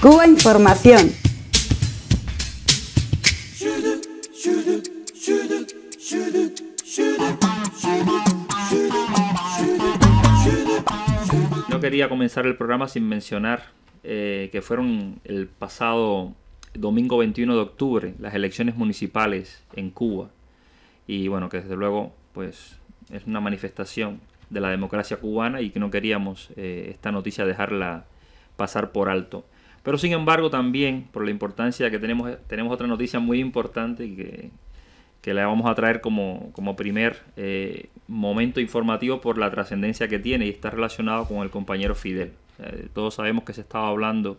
Cuba Información. No quería comenzar el programa sin mencionar eh, que fueron el pasado domingo 21 de octubre las elecciones municipales en Cuba. Y bueno, que desde luego pues es una manifestación de la democracia cubana y que no queríamos eh, esta noticia dejarla pasar por alto. Pero sin embargo también, por la importancia que tenemos, tenemos otra noticia muy importante que, que la vamos a traer como, como primer eh, momento informativo por la trascendencia que tiene y está relacionado con el compañero Fidel. todos sabemos que se estaba hablando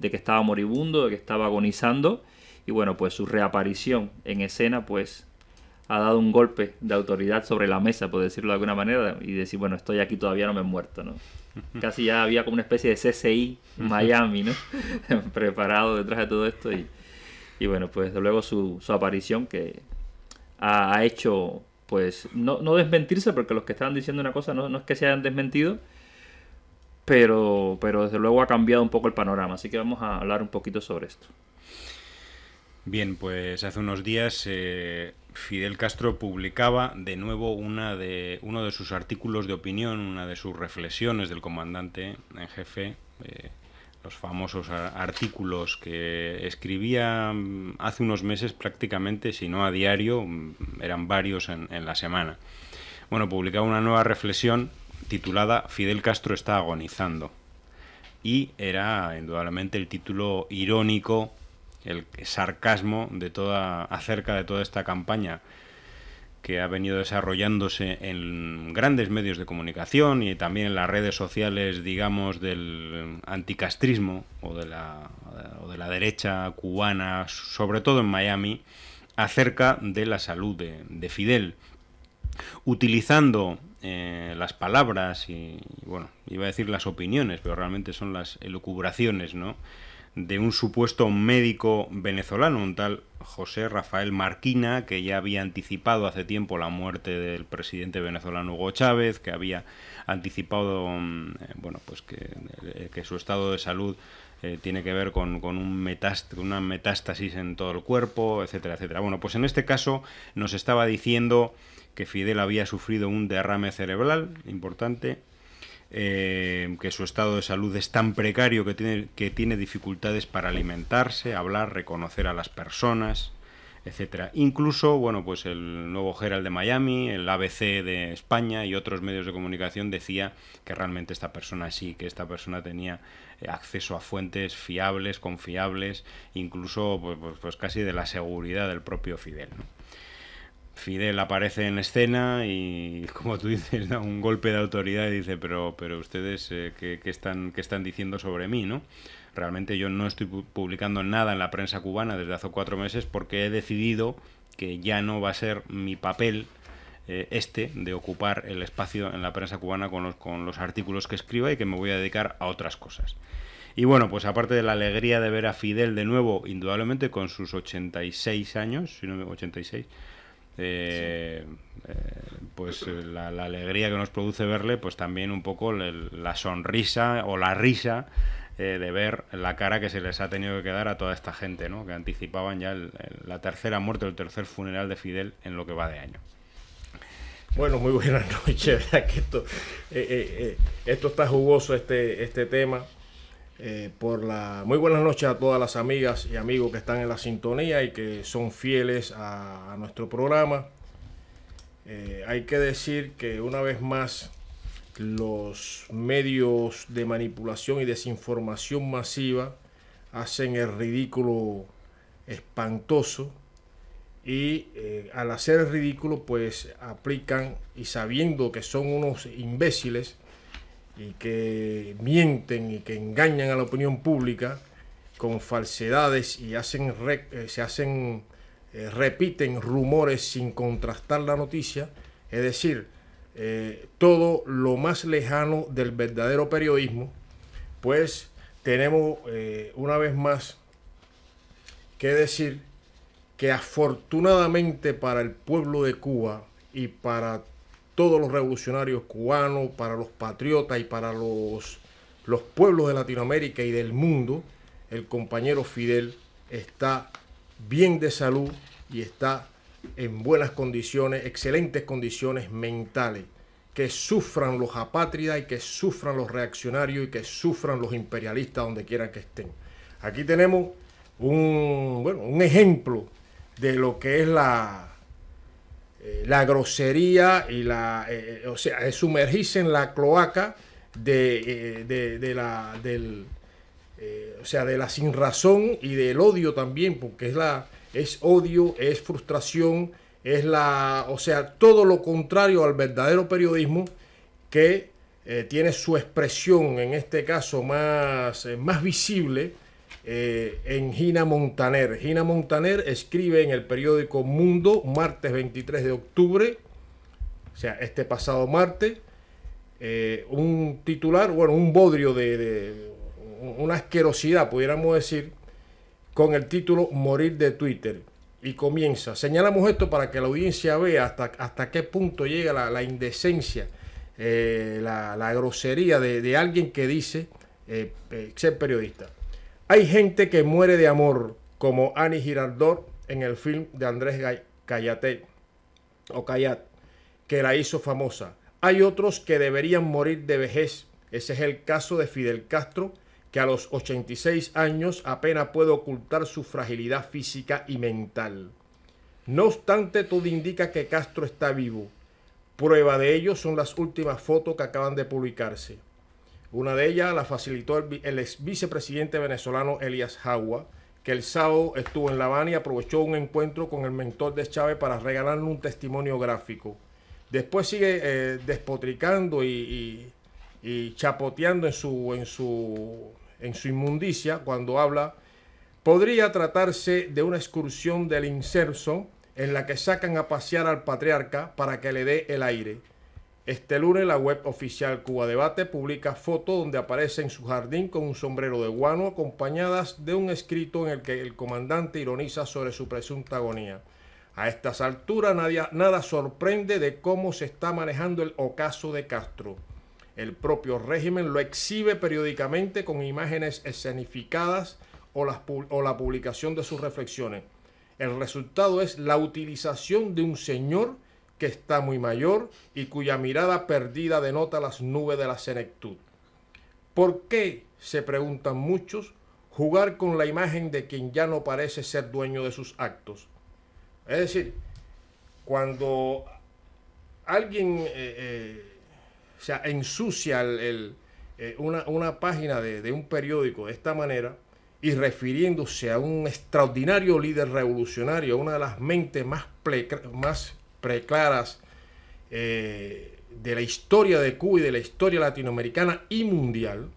de que estaba moribundo, de que estaba agonizando y bueno, pues su reaparición en escena pues ha dado un golpe de autoridad sobre la mesa, por decirlo de alguna manera, y decir, bueno, estoy aquí, todavía no me he muerto, ¿no? Casi ya había como una especie de CSI Miami, ¿no? Preparado detrás de todo esto y, y bueno, pues desde luego su, su aparición que ha, hecho, pues, no, desmentirse, porque los que estaban diciendo una cosa no, es que se hayan desmentido, pero, pero desde luego ha cambiado un poco el panorama, así que vamos a hablar un poquito sobre esto. Bien, pues hace unos días eh, Fidel Castro publicaba de nuevo una de, uno de sus artículos de opinión, una de sus reflexiones del comandante en jefe, eh, los famosos artículos que escribía mm, hace unos meses prácticamente, si no a diario, mm, eran varios en, en la semana. Bueno, publicaba una nueva reflexión titulada Fidel Castro está agonizando. Y era indudablemente el título irónico el sarcasmo de toda, acerca de toda esta campaña que ha venido desarrollándose en grandes medios de comunicación y también en las redes sociales, digamos, del anticastrismo o de la, de la derecha cubana, sobre todo en Miami, acerca de la salud de, Fidel. Utilizando eh, las palabras y, bueno, iba a decir las opiniones, pero realmente son las elucubraciones, ¿no? de un supuesto médico venezolano, un tal José Rafael Marquina, que ya había anticipado hace tiempo la muerte del presidente venezolano Hugo Chávez, que había anticipado mm, eh, bueno, pues que, eh, que su estado de salud eh, tiene que ver con, con un una metástasis en todo el cuerpo, etcétera, etcétera. Bueno, pues en este caso nos estaba diciendo que Fidel había sufrido un derrame cerebral importante eh, que su estado de salud es tan precario que tiene, que tiene dificultades para alimentarse, hablar, reconocer a las personas, etcétera. Incluso, bueno, pues el nuevo Herald de Miami, el ABC de España y otros medios de comunicación decía que realmente esta persona sí, que esta persona tenía eh, acceso a fuentes fiables, confiables, incluso pues, pues, pues, casi de la seguridad del propio Fidel. Fidel aparece en escena y, como tú dices, da un golpe de autoridad y dice, pero, pero ustedes, eh, ¿qué, están, están diciendo sobre mí? ¿no? Realmente yo no estoy publicando nada en la prensa cubana desde hace cuatro meses porque he decidido que ya no va a ser mi papel eh, este de ocupar el espacio en la prensa cubana con los, con los artículos que escriba y que me voy a dedicar a otras cosas. Y bueno, pues aparte de la alegría de ver a Fidel de nuevo, indudablemente con sus 86 años, si no 86, eh, eh, pues eh, la, alegría que nos produce verle, pues también un poco la sonrisa o la risa de ver la cara que se les ha tenido que quedar a toda esta gente, ¿no? que anticipaban ya la tercera muerte, el tercer funeral de Fidel en lo que va de año. Bueno, muy buenas noches, esto, esto está jugoso, este, este tema. Eh, por la... Muy buenas noches a todas las amigas y amigos que están en la sintonía y que son fieles a, nuestro programa. Eh, hay que decir que una vez más los medios de manipulación y desinformación masiva hacen el ridículo espantoso y eh, al hacer el ridículo pues aplican y sabiendo que son unos imbéciles y que mienten y que engañan a la opinión pública con falsedades y hacen eh, se hacen eh, repiten rumores sin contrastar la noticia, es decir, eh, todo lo más lejano del verdadero periodismo, pues tenemos una vez más que decir que afortunadamente para el pueblo de Cuba y para todos los revolucionarios cubanos, para los patriotas y para los, los pueblos de Latinoamérica y del mundo, el compañero Fidel está bien de salud y está en buenas condiciones, excelentes condiciones mentales. Que sufran los apátridas y que sufran los reaccionarios y que sufran los imperialistas donde quiera que estén. Aquí tenemos un, bueno, un ejemplo de lo que es la, la grosería y la, eh, eh, o sea, sumergirse en la cloaca de, eh, de, la, del, o sea, de la sin razón y del odio también, porque es la, es odio, es frustración, es la, o sea, todo lo contrario al verdadero periodismo que tiene su expresión, en este caso más, más visible, eh, en Gina Montaner. Gina Montaner escribe en el periódico Mundo, martes 23 de octubre, o sea, este pasado martes, eh, un titular, bueno, un bodrio de, una asquerosidad, pudiéramos decir, con el título Morir de Twitter. Y comienza. Señalamos esto para que la audiencia vea hasta, hasta qué punto llega la, indecencia, eh, la, grosería de, alguien que dice ser periodista. Hay gente que muere de amor, como Annie Girardot en el film de Andrés Cayate o Cayat, que la hizo famosa. Hay otros que deberían morir de vejez. Ese es el caso de Fidel Castro, que a los 86 años apenas puede ocultar su fragilidad física y mental. No obstante, todo indica que Castro está vivo. Prueba de ello son las últimas fotos que acaban de publicarse. Una de ellas la facilitó el, ex vicepresidente venezolano Elias Jagua, que el sábado estuvo en La Habana y aprovechó un encuentro con el mentor de Chávez para regalarle un testimonio gráfico. Después sigue eh, despotricando y, chapoteando en su, en, su, en su inmundicia cuando habla. Podría tratarse de una excursión del incerso en la que sacan a pasear al patriarca para que le dé el aire. Este lunes la web oficial Cuba Debate publica fotos donde aparece en su jardín con un sombrero de guano acompañadas de un escrito en el que el comandante ironiza sobre su presunta agonía. A estas alturas nada sorprende de cómo se está manejando el ocaso de Castro. El propio régimen lo exhibe periódicamente con imágenes escenificadas o, o la publicación de sus reflexiones. El resultado es la utilización de un señor que está muy mayor y cuya mirada perdida denota las nubes de la senectud. ¿Por qué, se preguntan muchos, jugar con la imagen de quien ya no parece ser dueño de sus actos? Es decir, cuando alguien eh, eh, o ensucia eh, una, página de, un periódico de esta manera, y refiriéndose a un extraordinario líder revolucionario, una de las mentes más, más preclaras eh, de la historia de Cuba y de la historia latinoamericana y mundial,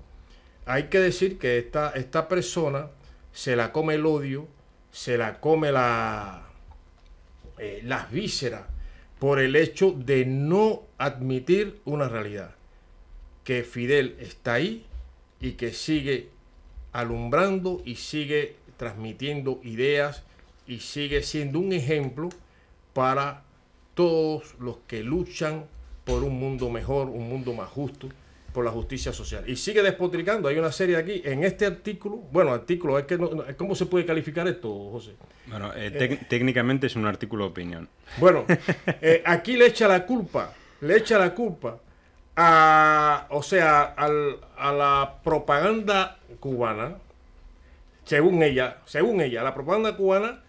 hay que decir que esta, esta persona se la come el odio, se la come la, eh, las vísceras por el hecho de no admitir una realidad, que Fidel está ahí y que sigue alumbrando y sigue transmitiendo ideas y sigue siendo un ejemplo para todos los que luchan por un mundo mejor, un mundo más justo, por la justicia social. Y sigue despotricando. Hay una serie aquí, en este artículo, bueno, artículo, es que no, ¿cómo se puede calificar esto, José? Bueno, eh, eh, técnicamente es un artículo de opinión. Bueno, eh, aquí le echa la culpa, le echa la culpa a, o sea, a la propaganda cubana, según ella, según ella, la propaganda cubana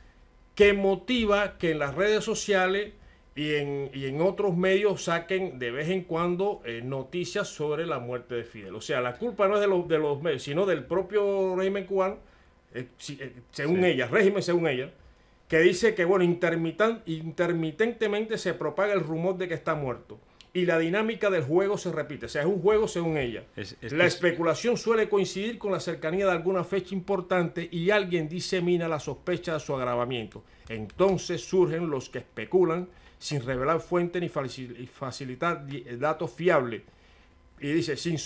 que motiva que en las redes sociales y en, otros medios saquen de vez en cuando eh, noticias sobre la muerte de Fidel. O sea, la culpa no es de, los, de los medios, sino del propio régimen cubano, eh, eh, según ella, régimen según ella, que dice que, bueno, intermitentemente se propaga el rumor de que está muerto. Y la dinámica del juego se repite, o sea, es un juego según ella. la especulación suele coincidir con la cercanía de alguna fecha importante y alguien disemina la sospecha de su agravamiento. Entonces surgen los que especulan sin revelar fuente ni facilitar eh, datos fiables. Y dice, sin,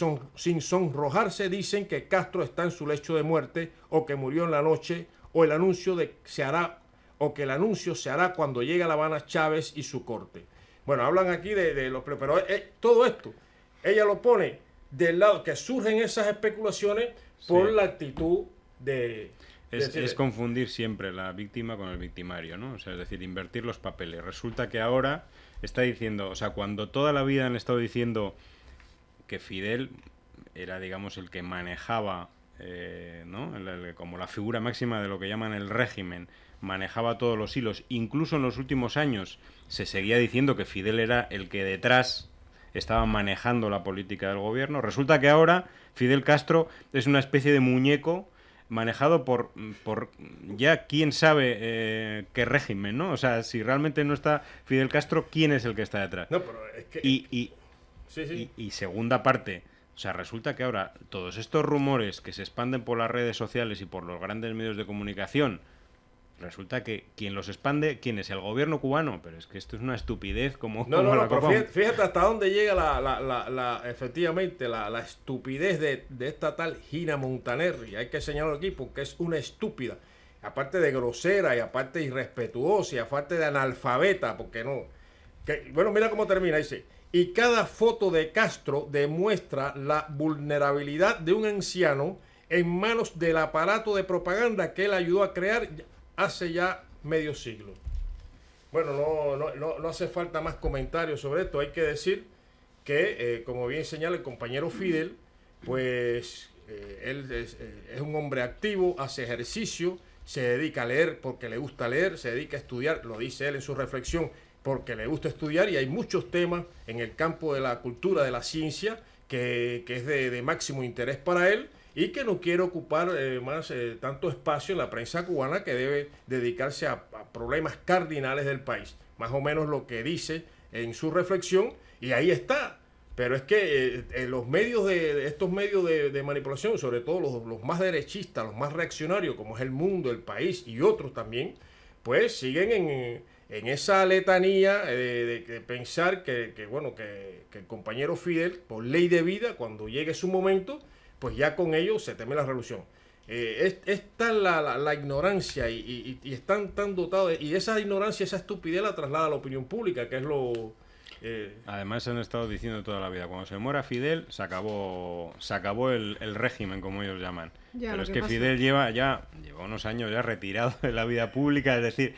sonrojarse dicen que Castro está en su lecho de muerte o que murió en la noche o el anuncio de se hará o que el anuncio se hará cuando llegue a La Habana Chávez y su corte. Bueno, hablan aquí de, los... Pero eh, todo esto, ella lo pone del lado que surgen esas especulaciones por la actitud de es, confundir siempre la víctima con el victimario, ¿no? O sea, es decir, invertir los papeles. Resulta que ahora está diciendo, o sea, cuando toda la vida han estado diciendo que Fidel era, digamos, el que manejaba, eh, ¿no? como la figura máxima de lo que llaman el régimen, manejaba todos los hilos. Incluso en los últimos años se seguía diciendo que Fidel era el que detrás estaba manejando la política del gobierno. Resulta que ahora Fidel Castro es una especie de muñeco manejado por, por ya quién sabe eh, qué régimen, ¿no? O sea, si realmente no está Fidel Castro, ¿quién es el que está detrás? Y, y, y segunda parte, o sea, resulta que ahora todos estos rumores que se expanden por las redes sociales y por los grandes medios de comunicación, resulta que quien los expande, ¿quién es? El gobierno cubano. Pero es que esto es una estupidez como... No, no, no, pero fíjate, hasta dónde llega la, efectivamente la, estupidez de, esta tal Gina Montaner. Y hay que señalarlo aquí porque es una estúpida. Aparte de grosera y aparte de irrespetuosa y aparte de analfabeta, porque no... bueno, mira cómo termina, dice... Y cada foto de Castro demuestra la vulnerabilidad de un anciano en manos del aparato de propaganda que él ayudó a crear hace ya medio siglo. Bueno, no, hace falta más comentarios sobre esto. Hay que decir que, eh, como bien señala el compañero Fidel, pues eh, él eh, es, un hombre activo, hace ejercicio, se dedica a leer porque le gusta leer, se dedica a estudiar, lo dice él en su reflexión, porque le gusta estudiar y hay muchos temas en el campo de la cultura, de la ciencia, que, es de máximo interés para él y que no quiere ocupar eh, más eh, tanto espacio en la prensa cubana que debe dedicarse a, problemas cardinales del país. Más o menos lo que dice en su reflexión y ahí está. Pero es que eh, los medios de, estos medios de, manipulación, sobre todo los, más derechistas, los más reaccionarios, como es el mundo, el país y otros también, pues siguen en, esa letanía de, pensar que, bueno, que, que el compañero Fidel, por ley de vida, cuando llegue su momento, pues ya con ellos se teme la revolución. Eh, es, la, la, ignorancia y, están tan dotados, y esa ignorancia, esa estupidez la traslada a la opinión pública, que es lo... Eh. Además han estado diciendo toda la vida, cuando se muera Fidel se acabó, se acabó el, régimen, como ellos llaman. Pero es que, Fidel lleva ya lleva unos años ya retirado de la vida pública, es decir,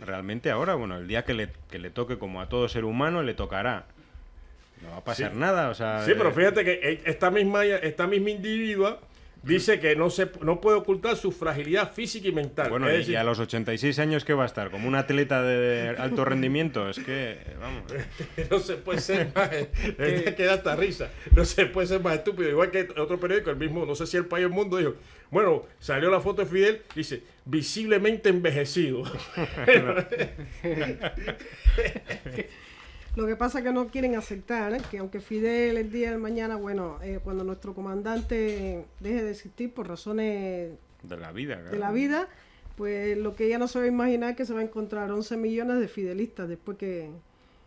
realmente ahora, bueno, el día que le toque como a todo ser humano, le tocará no va a pasar nada, o sea... Sí, pero eh, fíjate que e, esta misma, esta misma individua dice que no, se, no puede ocultar su fragilidad física y mental. Bueno, y, a a los 86 años, ¿qué va a estar? ¿Como un atleta de alto rendimiento? Es que, vamos... no se puede ser más... Eh, que hasta risa. No se puede ser más estúpido. Igual que otro periódico, el mismo, no sé si El País o El Mundo, dijo... Bueno, salió la foto de Fidel, dice, visiblemente envejecido. Lo que pasa es que no quieren aceptar ¿eh? que aunque Fidel el día de mañana, bueno, eh, cuando nuestro comandante deje de existir por razones de la vida, de la vida, pues lo que ella no se va a imaginar es que se va a encontrar 11 millones de fidelistas después que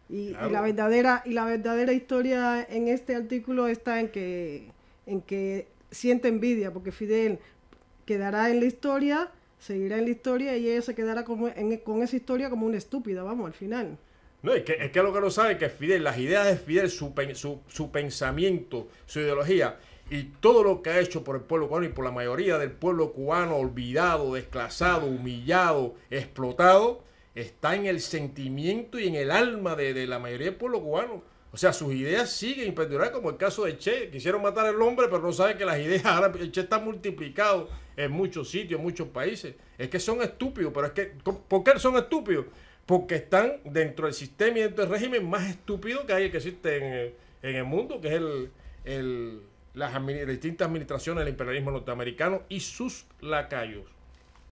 y, la verdadera y la verdadera historia en este artículo está en que en que siente envidia porque Fidel quedará en la historia, seguirá en la historia y ella se quedará como con esa historia como una estúpida, vamos, al final. No, es que, es que lo que no sabe es que Fidel, las ideas de Fidel, su, su, pensamiento, su ideología y todo lo que ha hecho por el pueblo cubano y por la mayoría del pueblo cubano olvidado, desclasado, humillado, explotado, está en el sentimiento y en el alma de, la mayoría del pueblo cubano. O sea, sus ideas siguen perdurar, como el caso de Che. Quisieron matar al hombre, pero no saben que las ideas ahora Che está multiplicado en muchos sitios, en muchos países. Es que son estúpidos, pero es que, ¿por qué son estúpidos? porque están dentro del sistema y dentro del régimen más estúpido que hay que existe en el, en el mundo, que es el, el las distintas administraciones del imperialismo norteamericano y sus lacayos.